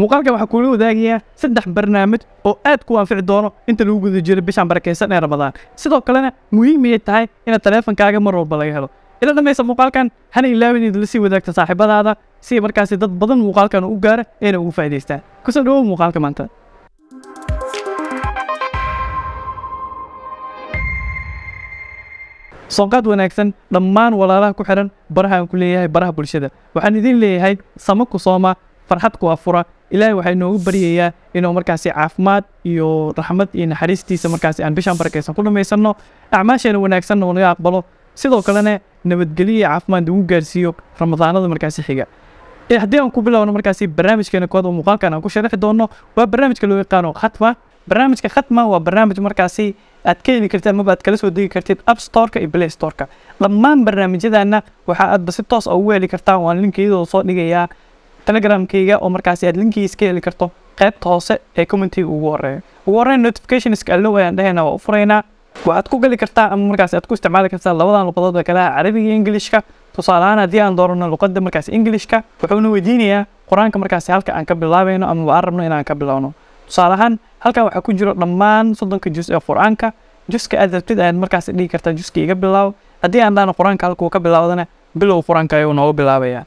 muuqaalkan waxaa kula wadaagayaa saddex barnaamij oo aad ku anfici doono inta lagu guda jiro bishaan barakaysan ee ramadaan sidoo kalena muhiimayay tahay inaad taleefankaaga mar walba laga helo ila dhammaysta muuqaalkan hana ilaawin inaad la sii wadaagta saaxiibadaada si markaasi dad badan muuqaalkan u gaara ayna ugu faa'idaystaan kusoo dhawow muuqaalka maanta sooqaad wanaagsan dhammaan walaalaha ku xidhan baraha aan ku leeyahay baraha bulshada waxaan idiin leeyahay samaku sooma farxad ku afura ilaahay waxaa inoogu baryayaa inuu markaasi caafimaad iyo raxmad iyo naxariistiisa markaasi aan bishaan barakaysan ku dhammaysanno acmaasheena wanaagsanna uu naga aqbalo sidoo kalena nabadgelyo iyo caafimaad ugu gaarsiiyo ramadaanada markaasi xiga haddii aan ku bilowno markaasi barnaamijkeena kood oo muuqaalkan aan ku sharaxi doonno waa barnaamijka loo yaqaano khatma barnaamijka khatma waa barnaamij markaasi aad ka heli kartid amaba aad kala soo degi kartid app storeka iyo play storeka dhammaan barnaamijyadanna waxaa aadba si toos a ugu heli kartaan waan linkiyadooda soo dhigayaa telegramkayga oo markaasi aad linkigiis ka heli karto qaybta hoose ee commentiga ugu horeeya ugu horreyn notificationska allow ayaan dhahaynaa waa u furaynaa waxaad ku geli kartaa ama markaasi aad ku isticmaali kartaa labadan luqadood ee kalaha carabiga iyo ingilishka tusaale ahaan haddii aan doorano luqadda markaasi ingilishka wuxuuna weydiinayaa qur-aanka markaasi halka aan ka bilaabayno ama aan rabno inaan ka bilowno tusaale ahaan halkan waxaa ku jiro dhammaan soddonka jus ee qur-aanka juska aad rabtid ayaad markaasi dhigi kartaa juska iga bilaaw haddii aan dhahno qur-aanka halkuu ka bilaawdana bilow qur-aanka ayuu noogu bilaabayaa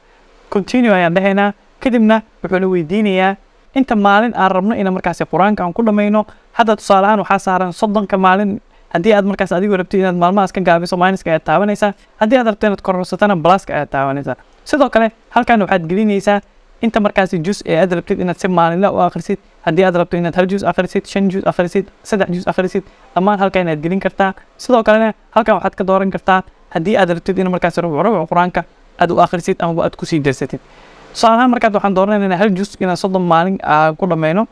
continue ayaan dhahaynaa kadibna wuxuu na weydiinayaa inta maalin aan rabno inaan markaasi qur-aanka aan ku dhammayno hadda tusaale ahaan waxaa saaran soddonka maalin haddii aad markaas adigu rabtid inaad maalmahaas ka gaabiso maalinska ayaad taabanaysaa haddii aad rabto inaad kororsatana blaska ayaad taabanaysaa sidoo kale halkan waxaad gelinaysaa inta markaasi jus ee aad rabtid inaad si maalinle u akhrisid haddii aad rabto inaad hal jus akhrisid shan jus akhrisid saddex jus akhrisid dhammaan halkan inaad gelin kartaa sidoo kalena halkan waxaad ka dooran kartaa haddii aad rabtid in markaasi rubcrubuc qur-aanka aad u akhrisid amaba aad kusii darsatid tusaalahaan markaas waxaan dooranaynaa hal jus inaan soddon maalin ah, ku dhammayno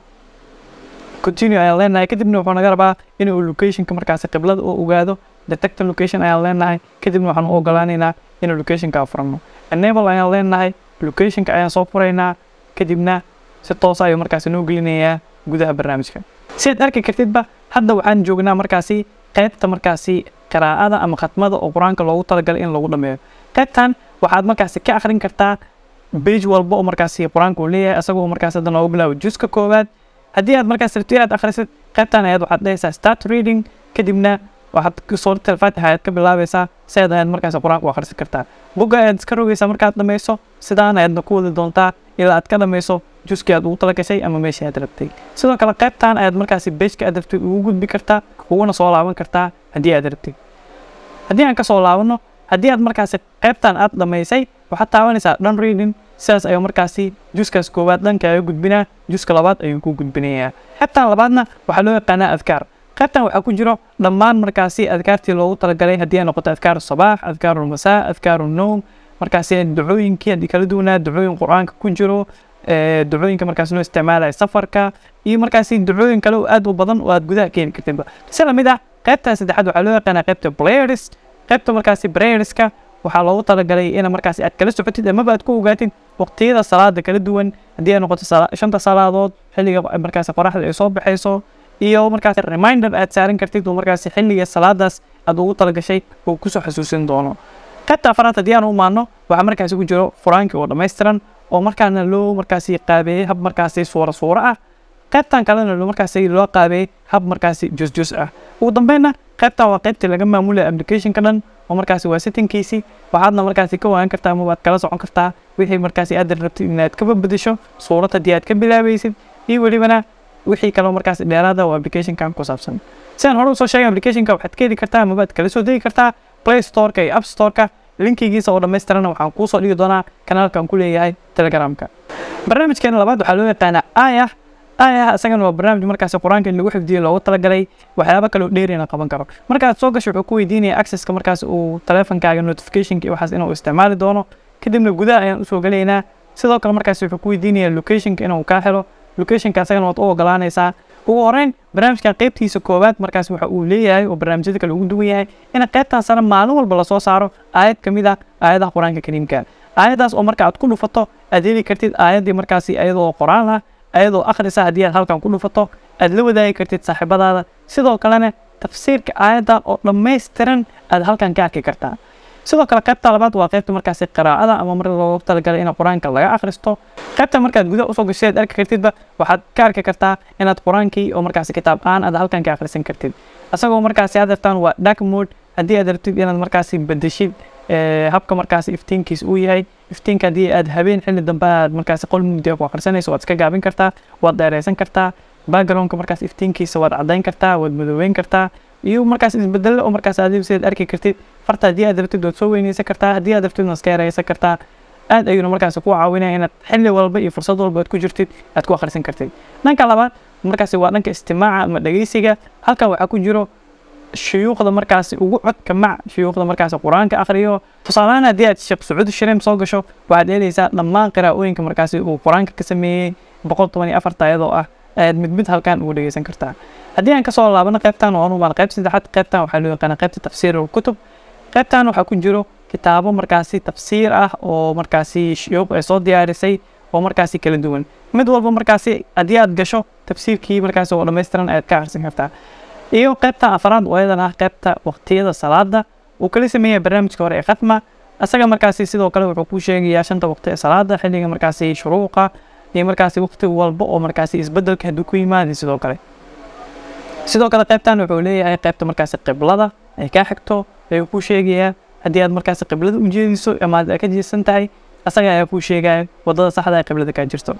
continue ayaan leenahay kadibna wuxuu naga rabaa inuu locationka markaasi qiblada uu ogaado detector location ayaan leenahay kadibna waxaan u ogolaanaynaa inuu locationka furano enable ayaan leenahay locationka ayaan soo furaynaa kadibna si toosa ayuu markaasi noo gelinayaa gudaha barnaamijka sidaad arki kartidba hadda waxaan joognaa markaasi qaybta markaasi qiraa'ada ama khatmada oo qur-aanka loogu talagalay in lagu dhammeeyo qaybtan waxaad markaasi ka akhrin kartaa bage walba oo markaas qur-aanka leeyahay asagoo markaas hadda noogu bilaawo juska koowaad haddii aad markaas rabtid inaad akhrisid qaybtan ayaad waxaad dhehaysaa start reading kadibna waxaad suuratal faatixa ayaad ka bilaabaysaa siaad ayaad markaas qur-aanka u kartaa bugga ayaad iska rogaysaa markaad dhammayso sidaan ayaadna ku wadi doontaa ilaa aad ka dhammayso juskii aad ugu talagashay ama meeshii aad rabtay sidoo kale qaybtan ayaad markaasi bejka aad rabtay ugu gudbi kartaa uguna soo laaban kartaa haddii aad rabtay haddii aan ka soo laabanno haddii aad markaasi qaybtan aad dhammaysay waxaad taabanaysaa dhan reading sidaas ayuu markaasi juskaas koowaad dhanka gudbinaa juska labaad ayuu ku gudbinayaa qaybtan labaadna waxaa loo yaqaanaa adkaar qaybtan waxaa ku jiro dhammaan markaasi adkaartii loogu talagalay haddii ay noqoto adkaaru sabaax adkaaru masaa adkaaru noom markaasi ducooyinkii kala duwanaa ducooyin qur-aanka ku jiro ducooyinka markaas noo isticmaalaya safarka iyo markaasi ducooyin kale oo aad u badan oo aad gudaha keeni karteenba si lamid ah qaybtan saddexaad waxaa loo yaqaanaa qaybta players qaybta markaasi playerska waxaa loogu talagalay ina markaas aad kala socotid amaba aad ku ogaatid waqtiyada salaada kala duwan haddii ay noqoto shanta salaadood xilliga markaas qoraxda ay soo baxayso iyo markaas reminder aad saaran kartid oo markaas xilliga salaadaas aad ugu talagashay uu kusoo xasuusin doono qaybta afraad haddii aan u maano waxaa markaasi ku jiro furaankii oo dhammaystiran oo markaana loo markaasi qaabeeyey hab markaasi suura suura ah qaybtan kalena loo markaasi loo qaabeeyey hab markaasi jus jus ah ugu dambeynna qaybtan waa qaybtii laga maamulaya application ka dhan oo markaasi waa sitankiisii waxaadna markaasi ka waagan kartaa ama kala socon kartaa wixii markaasi aad rabtid inaad ka badbadisho suurad haddii aad ka bilaabaysid iyo welibana wixii kaloo markaasi dheeraada oo applicationkan ku saabsan sidaan hore usoo sheegay applicationka waxaad ka heli kartaa ama kala soo degi kartaa play storeka iyo app storeka linkigiisa oo dhammaystirana waxaan kuusoo dhigi doonaa kanaalkan ku leeyahay telegramka barnaamijkeena labaad waxaa loo yaqaanaa aayah aya isagana waa barnaamij markaas qur-aanka lagu xifdiyo loogu talagalay waxyaaba kaleo dheerina qaban karo markaad soo gasho wuxuu ku weydiinaya accesska markaas uu teleefonkaaga notificationka waxaas inuu isticmaali doono kadibna gudaha ayaan usoo gelaynaa sidoo kale markaas wuxuu ku weydiinaya locationka inuu kaa helo locationka isagana waad u ogolaanaysaa ugu horeyn barnaamijkan qaybtiisa koowaad markaas waxa uu leeyahay oo barnaamijyada kale ugu duwan yahay in qaybtaasana maalin walba lasoo saaro aayad ka mid ah aayadaha qur-aanka kariimka aayaddaas oo marka aad ku dhufato aad heli kartid aayaddii markaasi iyadoo qoraan ah ayadoo akhrisa haddii aad halkan ku dhufato aad la wadaagi kartid saaxiibadaada sidoo kalena tafsiirka aayadda oo dhammaystiran aad halkan ka arki kartaa sidoo kale qaybta labaad waa qaybta markaasi qiraa'ada ama marka loogu talagalay in qur-aanka laga akhristo qaybta markaad gudaha usoo gashay aad arki kartidba waxaad ka arki kartaa inaad qur-aankii oo markaasi kitaab aan aad halkan ka akhrisan kartid isagoo markaasi aad waa dark mood haddii aad rabtid inaad markaasi bedeshid eh, habka markaasi iftiinkiis uu yahay iftiinka haddii aad habeen xilli dambe aad markaasi qol mugdi ku akhrisanayso waad iska gaabin kartaa waad dheeraysan kartaa backgroundka markaas iftiinkiisa waad caddayn kartaa waad madoobeyn kartaa iyo markaas isbedelo oo markaas adigu sidaad arki kartid farta haddii aad rabtid waad soo weynaysan kartaa haddii aad rabtid waad iska yaraysan kartaa aad ayuuna markaasi ku caawinaya inaad xilli walba iyo fursad walba aad ku jirtid aad ku akhrisan kartid dhanka labaad markaasi waa dhanka istimaaca ama dhegeysiga halkan waxaa ku jiro shuyuukhda markaasi ugu codka mac shuyuukhda markaasi qur-aanka akhriyo tusaalahaan haddii aad sheekh sacuud shaleem soo gasho waxaad eelaysaa dhammaan qiraa'ooyinka markaasi uu qur-aanka ka sameeyey boqol toban iyo afarta ayadoo ah ayaad mid mid halkan ugu dhegeysan kartaa haddii aan kasoo laabano qaybtan waan ubaan qayb saddexaad qaybtan waxaa loo yaqaana qaybta tafsiir kutub qaybtan waxaa ku jiro kitaabo markaasi tafsiir ah oo markaasi shuyuukh ay soo diyaarisay oo markaasi kala duwan mid walba markaasi haddii aad gasho tafsiirkii markaasi oo dhammaystiran ayaad ka akhrisan kartaa iyo qaybta afraad oo ayadan ah qaybta waqtiyada salaada uu kala sameeyay barnaamijka hore ee khadma isaga markaasi sidoo kale wuxuu ku sheegayaa shanta waqti ee salaada xilliga markaasi shuruuqa iyo markaasi waqti walba oo markaasi isbedelka hadduu ku yimaada sidoo kale sidoo kale qaybtan wuxuu leeyahay qaybta markaasi qiblada ay kaa xigto ayuu ku sheegayaa haddii aad markaasi qiblada u jeedayso ama tahay asaga ayaa kuu sheegaya wadada saxda ee qiblada kaa jirto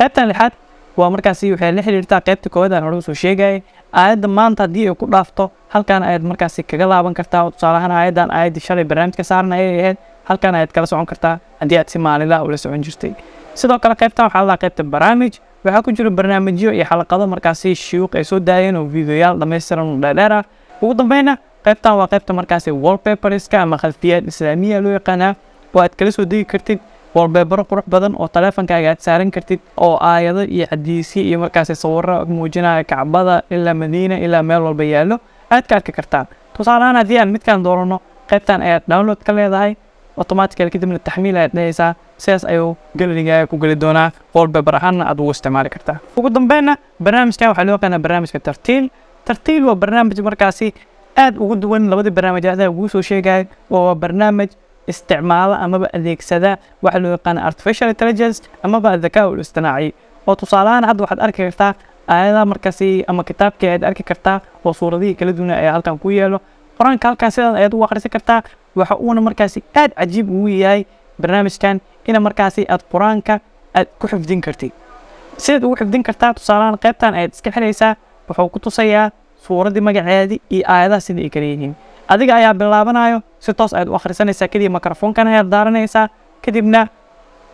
qaybtan lixaad waa markaasi waxay la xiriirtaa qaybta koowaad aan horey usoo sheegayay aayadda maanta haddii ay ku dhaafto halkan ayaad markaasi kaga laaban kartaa tusaale ahaan aayaddan aayaddii shalay barnaamijka saaran ayay ahayd halkan ayaad kala socon kartaa haddii aad si maalinlaha ula socon jirtay sidoo kale qaybtan waxaa ladaha qaybta barnaamij waxaa ku jira barnaamijyo iyo xalaqado markaasi shiiuq ay soo daayeen oo videoyaal dhammaystiran oo dheerdheer ah ugu dambeyna qaybtan waa qaybta markaasi wallbaperska ama khalfiyaad islaamiya loo yaqaanaa oo aad kala soo degi kartid walbeebaro qurux badan oo taleefankaaga aad saaran kartid oo aayado iyo cadiisi iyo markaasi sawiro muujinaya kacbada ilaa madiina ilaa meel walba yaallo aad ka arki kartaan tusaale ahaan haddii aan midkaan doorano qaybtan ayaad download ka leedahay automatical kadibna taxmiil ayaad dhehaysaa sidaas ayuu galerigaaga ku geli doonaa wallpaper ahaanna aad ugu isticmaali kartaa ugu dambeynna barnaamijkan waxaa loo yaqaanaa barnaamijka tartiil tartiil waa barnaamij markaasi aad ugu duwan labadii barnaamij aad ugu soo sheegaya oo waa barnaamij isticmaala amaba adeegsada waxa loo yaqaana artificial intelligence amaba adhakaa ul istinaaci oo tusaalahaan hadda waxaad arki kartaa aayadaha markaasi ama kitaabki ayaad arki kartaa oo suuradihii kala duwan ayaa halkan ku yeelo qoraanka halkan sidan ayaad u akhrisan kartaa waxa uuna markaasi aad cajiib ugu yahay barnaamijkan ina markaasi aad qur-aanka aad ku xifdin kartid sidaad ugu xifdin kartaa tusaalahaan qaybtan ayaad iska xiraysaa wuxuu ku tusayaa suuraddii magaceedii iyo aayadaha sida ay kala yihiin adiga ayaa bilaabanayo si toos ayaad u akhrisanaysaa kadib mikrofoonkan ayaad daaranaysaa kadibna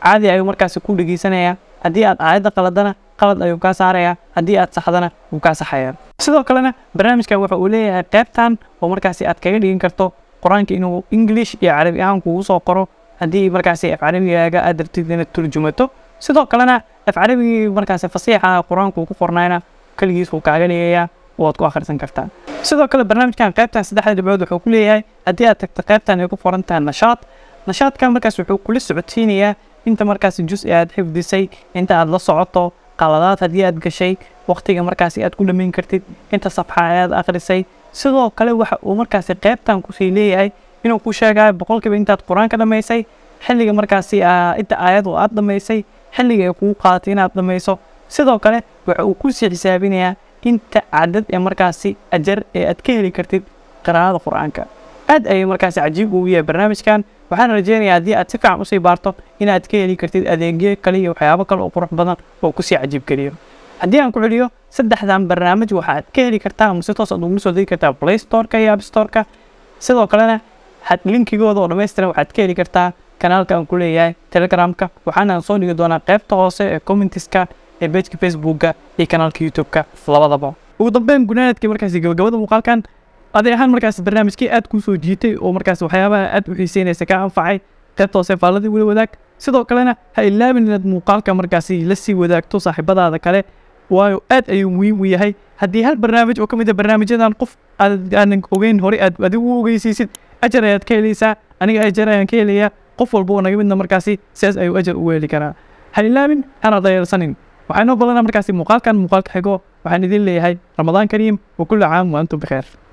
caadi ayuu markaasi ku dhegaysanayaa haddii aad aayadda qaladana qalad ayuu kaa saarayaa haddii aad saxdana wuu kaa saxayaa sidoo kalena barnaamijkan waxa uu leeyahay qaybtan oo markaasi aad kaga dhigin karto qur-aanka inuu ingilish iyo carabi ahaan kuugu soo qoro haddii markaasi af carabigaaga aad rabtid turjumato sidoo kalena af carabigii markaasi fasiixa qur-aankuu ku qornayna keligiis wuu kaaga dhigayaa waad ku akhrisan kartaa sidoo kale barnaamijkan qaybtan saddexda dhibcood wuxuu ku leeyahay haddii aad tagto qaybtan ay ku qoran tahay nashaad nashaadkan markaas wuxuu kula socodsiinayaa inta markaas jus-i aad xifdisay inta aad la socoto qaladaad haddii aad gashay waqtiga markaasi aad ku dhammayn kartid inta safxa ayaad akhrisay sidoo kale waxa uu markaasi qaybtan kusii leeyahay inuu ku sheegayo boqolkiiba intaad qur-aanka dhammaysay xilliga markaasi inta aayad aad dhammaysay xilliga ay kuu qaadatay inaad dhammayso sidoo kale waxa uu kusii xisaabinayaa inta cadad ee markaasi ajar ee aad ka heli kartid qur qur'aanka aad ayay markaasi cajiib ugu yahay barnaamijkan waxaan rajeynayaa haddii aad si fiican usii baarto inaad ka heli kartid adeegyo kale iyo waxyaabo kale oo qurux badan oo kusii cajiibgeliyo haddii aan ku celiyo saddexdan barnaamij waxaad ka heli kartaa ama si toos aad uguma soo degi kartaa play storeka iyo abstoreka sidoo kalena linkigooda oo dhammaystiran waxaad ka heli kartaa kanaalka aan ku leeyahay telegramka waxaana soo dhigi doonaa qaybta hoose ee commentiska ee bejka facebooka iyo kanaalka youtubeka labadaba ugu dambeyn gunaanadkii markaasi gabagabada muuqaalkan aday ahaan markaas barnaamijkii aad kuu jiitay oo markaas waxyaabaha aad u xiiseynaysa kaa anfacay qaybta hoose faaladii weli wadaag sidoo kalena ha ilaabin inaad muuqaalka markaasi la sii wadaagto saaxiibadaada kale waayo aad ayuu muhiim u yahay haddii hal barnaamij oo ka mid a ah barnaamijyadan qof aadan ogeyn hore aad adigu ogeysiisid ajar ayaad ka helaysaa aniga ajar ayaan ka helayaa qof walba oo naga midna markaasi sidaas ayuu ajar ugu heli karaa ha ilaabin hana dayarsanin waxaan inoo badan markaasi muuqaalkan muuqaalka xigo waxaan idin leeyahay ramadaan kariim wa kulli caam wa antum bikheer